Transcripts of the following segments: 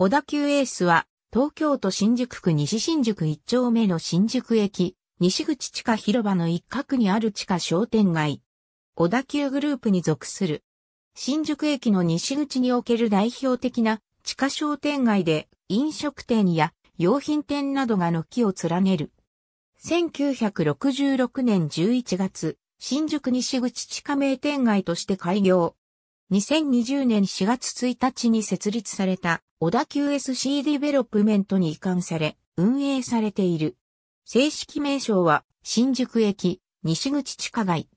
小田急エースは、東京都新宿区西新宿一丁目の新宿駅、西口地下広場の一角にある地下商店街。小田急グループに属する。新宿駅の西口における代表的な地下商店街で飲食店や用品店などが軒を連ねる。1966年11月、新宿西口地下名店街として開業。2020年4月1日に設立された小田急 SC ディベロップメントに移管され、運営されている。正式名称は、新宿駅、西口地下街。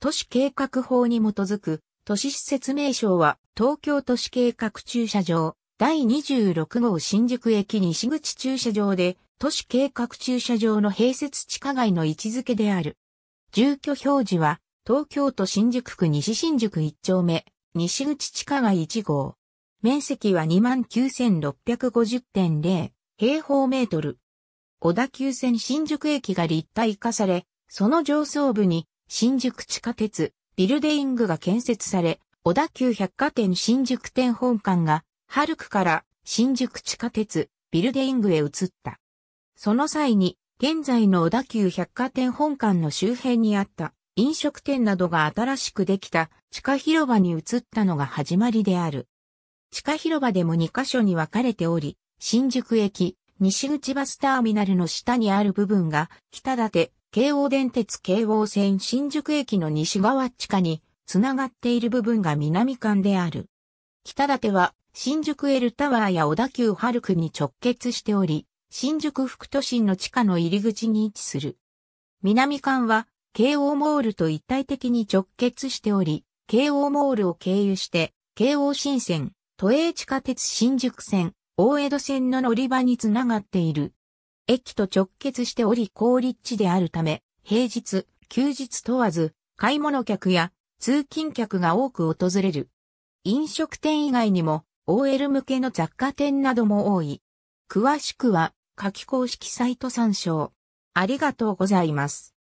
都市計画法に基づく、都市施設名称は、東京都市計画駐車場、第26号新宿駅西口駐車場で、都市計画駐車場の併設地下街の位置づけである。住居表示は、東京都新宿区西新宿1丁目、西口地下街1号。面積は29,650.0平方メートル。小田急線新宿駅が立体化され、その上層部に新宿地下鉄、ビルデイングが建設され、小田急百貨店新宿店本館が、春区から新宿地下鉄、ビルデイングへ移った。その際に、現在の小田急百貨店本館の周辺にあった飲食店などが新しくできた地下広場に移ったのが始まりである。地下広場でも2カ所に分かれており、新宿駅、西口バスターミナルの下にある部分が、北立、京王電鉄京王線新宿駅の西側地下に、つながっている部分が南館である。北立は、新宿エルタワーや小田急ハルクに直結しており、新宿副都心の地下の入り口に位置する。南館は、京王モールと一体的に直結しており、京王モールを経由して、京王新線、都営地下鉄新宿線、大江戸線の乗り場につながっている。駅と直結しており高立地であるため、平日、休日問わず、買い物客や通勤客が多く訪れる。飲食店以外にも、OL 向けの雑貨店なども多い。詳しくは、夏季公式サイト参照。ありがとうございます。